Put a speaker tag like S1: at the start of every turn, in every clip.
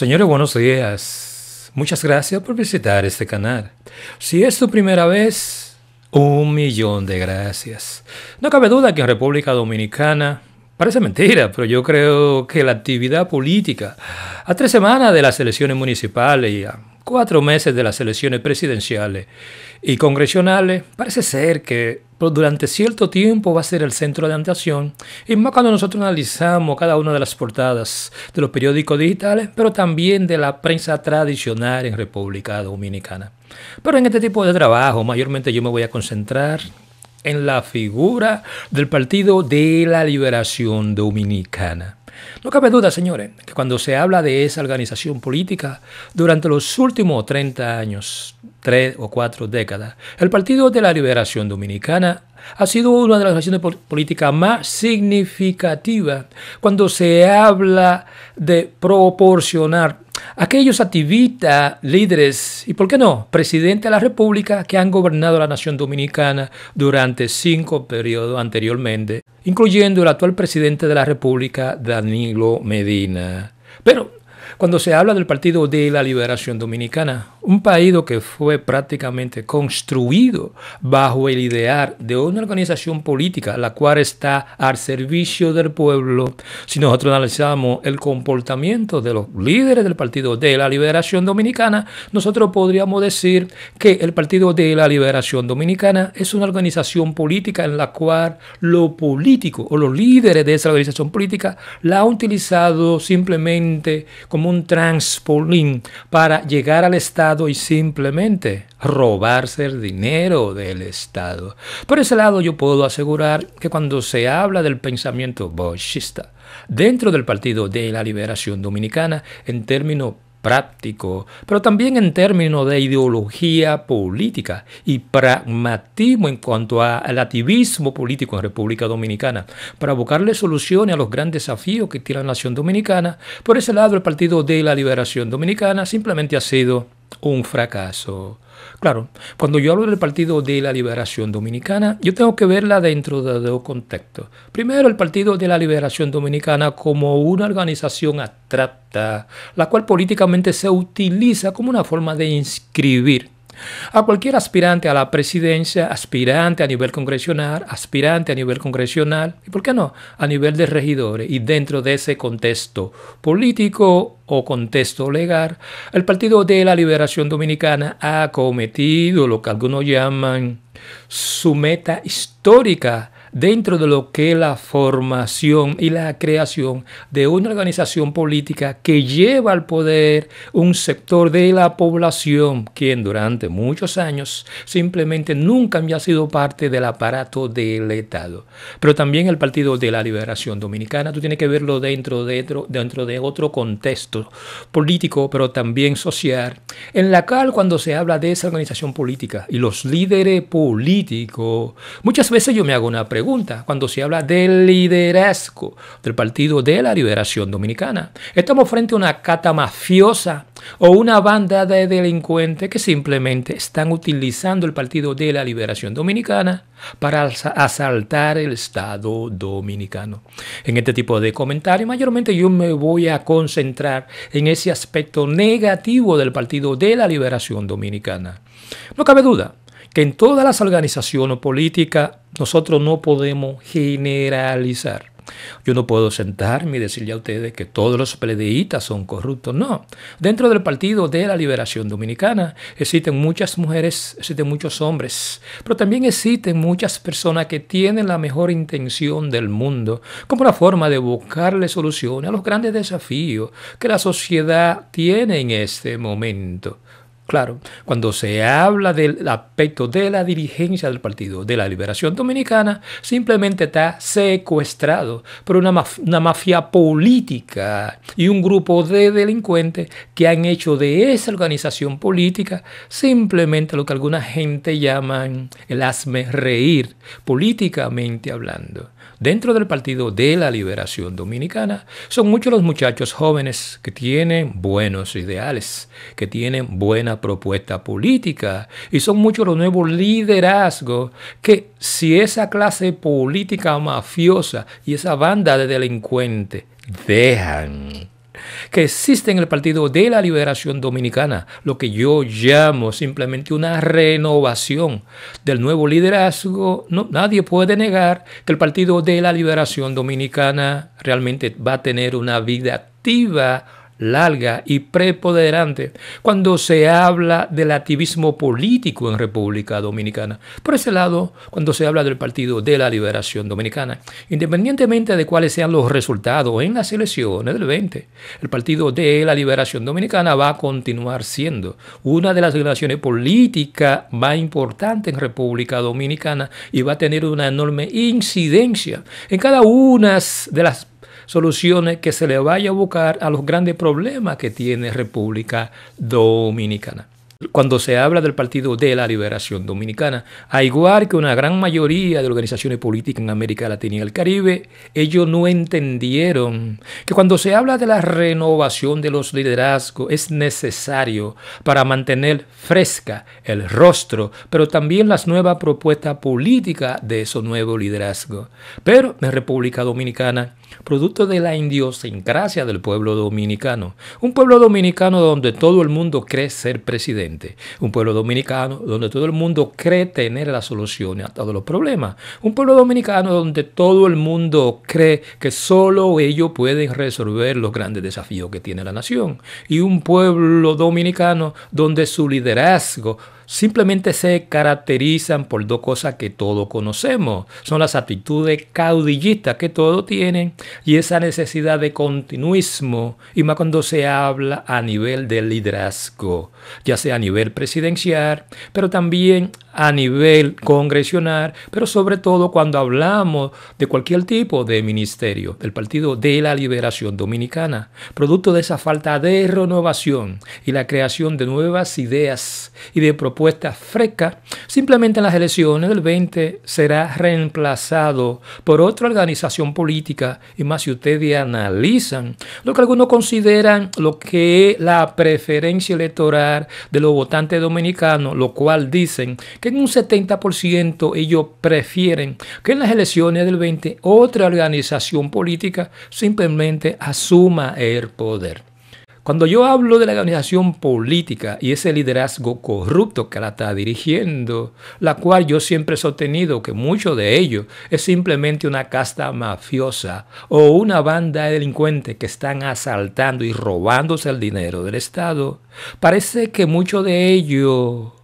S1: Señores, buenos días. Muchas gracias por visitar este canal. Si es tu primera vez, un millón de gracias. No cabe duda que en República Dominicana, parece mentira, pero yo creo que la actividad política, a tres semanas de las elecciones municipales y a cuatro meses de las elecciones presidenciales y congresionales, parece ser que durante cierto tiempo va a ser el centro de atención. Y más cuando nosotros analizamos cada una de las portadas de los periódicos digitales, pero también de la prensa tradicional en República Dominicana. Pero en este tipo de trabajo, mayormente yo me voy a concentrar en la figura del Partido de la Liberación Dominicana. No cabe duda, señores, que cuando se habla de esa organización política, durante los últimos 30 años, tres o cuatro décadas, el Partido de la Liberación Dominicana ha sido una de las organizaciones políticas más significativas cuando se habla de proporcionar aquellos activistas, líderes y, ¿por qué no?, presidente de la República que han gobernado la nación dominicana durante cinco periodos anteriormente, incluyendo el actual presidente de la República, Danilo Medina. Pero cuando se habla del Partido de la Liberación Dominicana, un país que fue prácticamente construido bajo el ideal de una organización política, la cual está al servicio del pueblo. Si nosotros analizamos el comportamiento de los líderes del Partido de la Liberación Dominicana, nosotros podríamos decir que el Partido de la Liberación Dominicana es una organización política en la cual lo político o los líderes de esa organización política la han utilizado simplemente como un transpolín para llegar al Estado y simplemente robarse el dinero del Estado. Por ese lado yo puedo asegurar que cuando se habla del pensamiento bolsista dentro del Partido de la Liberación Dominicana en término práctico, pero también en términos de ideología política y pragmatismo en cuanto al activismo político en República Dominicana, para buscarle soluciones a los grandes desafíos que tiene la nación dominicana. Por ese lado, el Partido de la Liberación Dominicana simplemente ha sido un fracaso. Claro, cuando yo hablo del Partido de la Liberación Dominicana, yo tengo que verla dentro de dos contextos. Primero, el Partido de la Liberación Dominicana como una organización abstracta, la cual políticamente se utiliza como una forma de inscribir a cualquier aspirante a la presidencia, aspirante a nivel congresional, aspirante a nivel congresional, y por qué no, a nivel de regidores y dentro de ese contexto político o contexto legal, el Partido de la Liberación Dominicana ha cometido lo que algunos llaman su meta histórica dentro de lo que es la formación y la creación de una organización política que lleva al poder un sector de la población quien durante muchos años simplemente nunca había sido parte del aparato del Estado. Pero también el Partido de la Liberación Dominicana, tú tienes que verlo dentro de, otro, dentro de otro contexto político, pero también social, en la cual cuando se habla de esa organización política y los líderes políticos, muchas veces yo me hago una pregunta cuando se habla del liderazgo del Partido de la Liberación Dominicana. Estamos frente a una cata mafiosa o una banda de delincuentes que simplemente están utilizando el Partido de la Liberación Dominicana para asaltar el Estado dominicano. En este tipo de comentarios, mayormente yo me voy a concentrar en ese aspecto negativo del Partido de la Liberación Dominicana. No cabe duda que en todas las organizaciones políticas nosotros no podemos generalizar. Yo no puedo sentarme y decirle a ustedes que todos los pledeístas son corruptos. No. Dentro del Partido de la Liberación Dominicana existen muchas mujeres, existen muchos hombres, pero también existen muchas personas que tienen la mejor intención del mundo como una forma de buscarle soluciones a los grandes desafíos que la sociedad tiene en este momento. Claro, cuando se habla del aspecto de la dirigencia del Partido de la Liberación Dominicana, simplemente está secuestrado por una, mafia política y un grupo de delincuentes que han hecho de esa organización política simplemente lo que alguna gente llama el asme reír, políticamente hablando. Dentro del Partido de la Liberación Dominicana son muchos los muchachos jóvenes que tienen buenos ideales, que tienen buena propuesta política. Y son muchos los nuevos liderazgos que si esa clase política mafiosa y esa banda de delincuentes dejan que existe en el Partido de la Liberación Dominicana, lo que yo llamo simplemente una renovación del nuevo liderazgo. No, nadie puede negar que el Partido de la Liberación Dominicana realmente va a tener una vida activa larga y preponderante cuando se habla del activismo político en República Dominicana. Por ese lado, cuando se habla del Partido de la Liberación Dominicana, independientemente de cuáles sean los resultados en las elecciones del 20, el Partido de la Liberación Dominicana va a continuar siendo una de las relaciones políticas más importantes en República Dominicana y va a tener una enorme incidencia en cada una de las soluciones que se le vaya a buscar a los grandes problemas que tiene República Dominicana cuando se habla del Partido de la Liberación Dominicana, a igual que una gran mayoría de organizaciones políticas en América Latina y el Caribe, ellos no entendieron que cuando se habla de la renovación de los liderazgos es necesario para mantener fresca el rostro, pero también las nuevas propuestas políticas de esos nuevos liderazgos. Pero en República Dominicana, producto de la idiosincrasia del pueblo dominicano, un pueblo dominicano donde todo el mundo cree ser presidente, un pueblo dominicano donde todo el mundo cree tener la solución a todos los problemas. Un pueblo dominicano donde todo el mundo cree que solo ellos pueden resolver los grandes desafíos que tiene la nación. Y un pueblo dominicano donde su liderazgo simplemente se caracterizan por dos cosas que todos conocemos. Son las actitudes caudillistas que todos tienen y esa necesidad de continuismo, y más cuando se habla a nivel de liderazgo, ya sea a nivel presidencial, pero también a nivel congresional, pero sobre todo cuando hablamos de cualquier tipo de ministerio del Partido de la Liberación Dominicana, producto de esa falta de renovación y la creación de nuevas ideas y de propuestas frescas, simplemente en las elecciones del 20 será reemplazado por otra organización política y más si ustedes analizan lo que algunos consideran lo que es la preferencia electoral de los votantes dominicanos, lo cual dicen que en un 70% ellos prefieren que en las elecciones del 20 otra organización política simplemente asuma el poder. Cuando yo hablo de la organización política y ese liderazgo corrupto que la está dirigiendo, la cual yo siempre he sostenido que mucho de ello es simplemente una casta mafiosa o una banda de delincuentes que están asaltando y robándose el dinero del Estado, parece que mucho de ello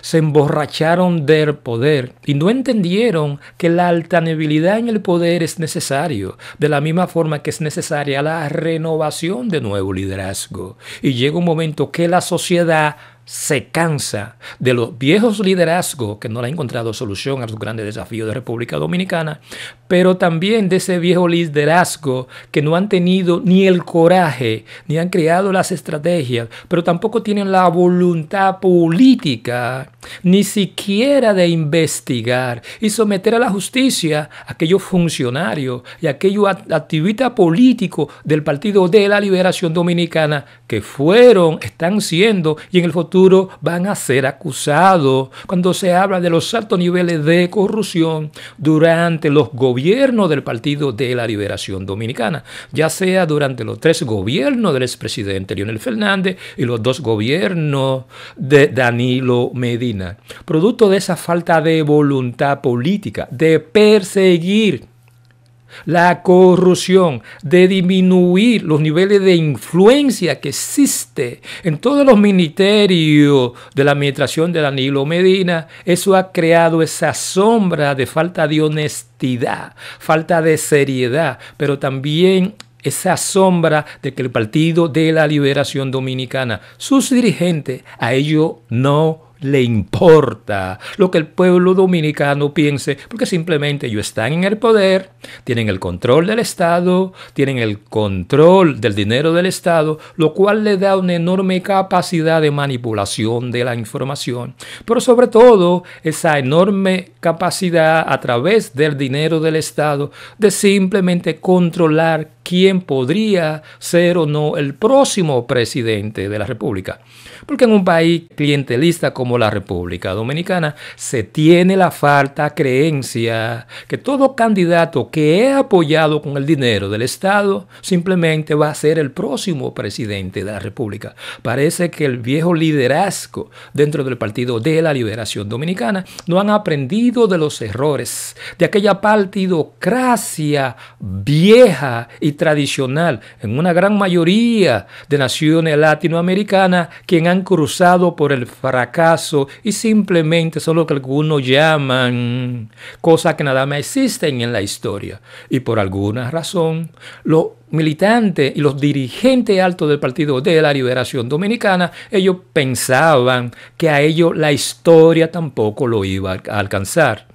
S1: se emborracharon del poder y no entendieron que la altanebilidad en el poder es necesario, de la misma forma que es necesaria la renovación de nuevo liderazgo. Y llega un momento que la sociedad se cansa de los viejos liderazgos que no han encontrado solución a los grandes desafíos de República Dominicana, pero también de ese viejo liderazgo que no han tenido ni el coraje, ni han creado las estrategias, pero tampoco tienen la voluntad política, ni siquiera de investigar y someter a la justicia a aquellos funcionarios y aquellos activistas políticos del Partido de la Liberación Dominicana que fueron, están siendo y en el futuro van a ser acusados cuando se habla de los altos niveles de corrupción durante los gobiernos del Partido de la Liberación Dominicana, ya sea durante los tres gobiernos del expresidente Leonel Fernández y los dos gobiernos de Danilo Medina, producto de esa falta de voluntad política, de perseguir la corrupción, de disminuir los niveles de influencia que existe en todos los ministerios de la administración de Danilo Medina, eso ha creado esa sombra de falta de honestidad, falta de seriedad, pero también esa sombra de que el Partido de la Liberación Dominicana, sus dirigentes, a ello no le importa lo que el pueblo dominicano piense, porque simplemente ellos están en el poder, tienen el control del Estado, tienen el control del dinero del Estado, lo cual le da una enorme capacidad de manipulación de la información, pero sobre todo esa enorme capacidad a través del dinero del Estado de simplemente controlar quién podría ser o no el próximo presidente de la República. Porque en un país clientelista como la República Dominicana se tiene la falta creencia que todo candidato que es apoyado con el dinero del Estado simplemente va a ser el próximo presidente de la República. Parece que el viejo liderazgo dentro del Partido de la Liberación Dominicana no han aprendido de los errores de aquella partidocracia vieja y tradicional en una gran mayoría de naciones latinoamericanas quien han cruzado por el fracaso y simplemente son lo que algunos llaman cosas que nada más existen en la historia. Y por alguna razón, los militantes y los dirigentes altos del Partido de la Liberación Dominicana, ellos pensaban que a ellos la historia tampoco lo iba a alcanzar.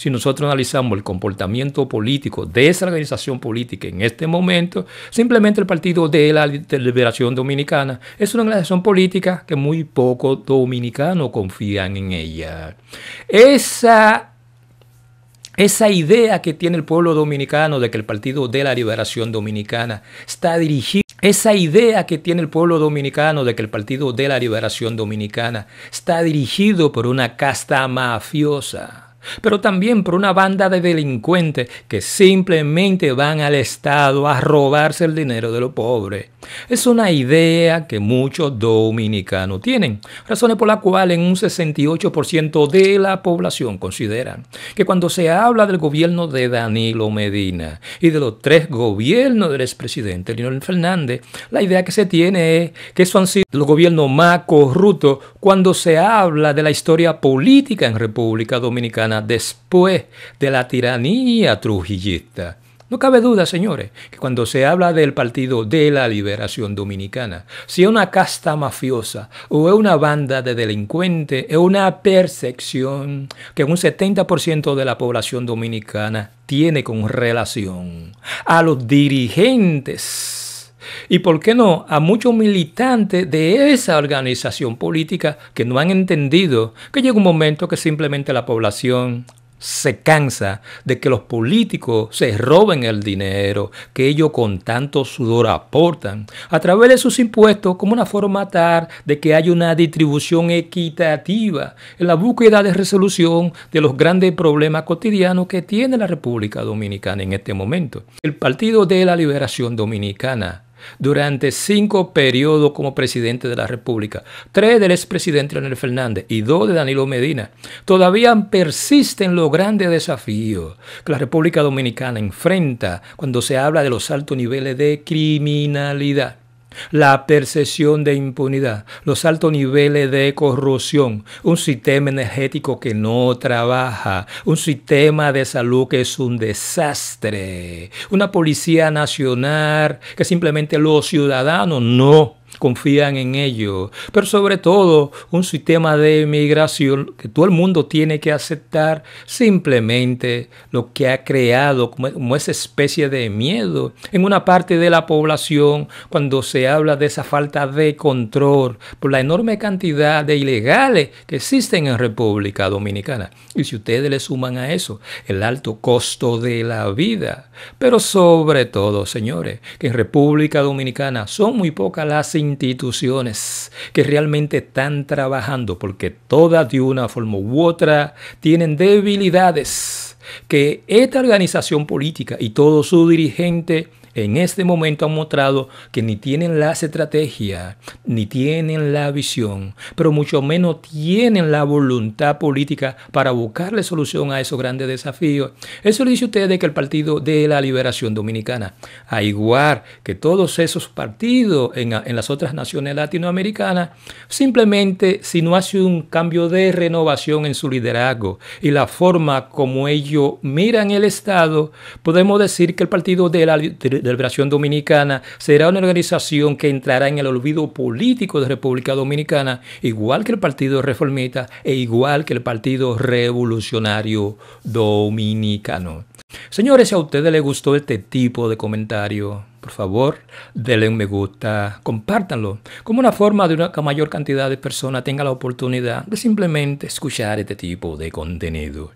S1: Si nosotros analizamos el comportamiento político de esa organización política en este momento, simplemente el Partido de la Liberación Dominicana es una organización política que muy pocos dominicanos confían en ella. Esa esa idea que tiene el pueblo dominicano de que el Partido de la Liberación Dominicana está dirigido esa idea que tiene el pueblo dominicano de que el Partido de la Liberación Dominicana está dirigido por una casta mafiosa pero también por una banda de delincuentes que simplemente van al Estado a robarse el dinero de los pobres. Es una idea que muchos dominicanos tienen, razones por las cuales en un 68% de la población consideran que cuando se habla del gobierno de Danilo Medina y de los tres gobiernos del expresidente Leonel Fernández, la idea que se tiene es que eso han sido los gobiernos más corruptos cuando se habla de la historia política en República Dominicana después de la tiranía trujillista. No cabe duda, señores, que cuando se habla del Partido de la Liberación Dominicana, si es una casta mafiosa o es una banda de delincuentes, es una percepción que un 70% de la población dominicana tiene con relación a los dirigentes y por qué no a muchos militantes de esa organización política que no han entendido que llega un momento que simplemente la población se cansa de que los políticos se roben el dinero que ellos con tanto sudor aportan a través de sus impuestos como una forma de que haya una distribución equitativa en la búsqueda de resolución de los grandes problemas cotidianos que tiene la República Dominicana en este momento. El Partido de la Liberación Dominicana durante cinco periodos como presidente de la República, tres del expresidente Leonel Fernández y dos de Danilo Medina, todavía persisten los grandes desafíos que la República Dominicana enfrenta cuando se habla de los altos niveles de criminalidad la percepción de impunidad, los altos niveles de corrupción, un sistema energético que no trabaja, un sistema de salud que es un desastre, una policía nacional que simplemente los ciudadanos no confían en ello, pero sobre todo un sistema de migración que todo el mundo tiene que aceptar simplemente lo que ha creado como, como esa especie de miedo en una parte de la población cuando se habla de esa falta de control por la enorme cantidad de ilegales que existen en República Dominicana. Y si ustedes le suman a eso el alto costo de la vida, pero sobre todo, señores, que en República Dominicana son muy pocas las instituciones que realmente están trabajando, porque todas de una forma u otra tienen debilidades que esta organización política y todo su dirigente en este momento han mostrado que ni tienen la estrategia, ni tienen la visión, pero mucho menos tienen la voluntad política para buscarle solución a esos grandes desafíos. Eso le dice usted de que el Partido de la Liberación Dominicana, a igual que todos esos partidos en, las otras naciones latinoamericanas, simplemente si no hace un cambio de renovación en su liderazgo y la forma como ellos miran el Estado, podemos decir que el Partido de la, de, Liberación Dominicana será una organización que entrará en el olvido político de República Dominicana, igual que el Partido Reformista e igual que el Partido Revolucionario Dominicano. Señores, si a ustedes les gustó este tipo de comentario, por favor, denle un me gusta, compártanlo, como una forma de una, mayor cantidad de personas tenga la oportunidad de simplemente escuchar este tipo de contenido.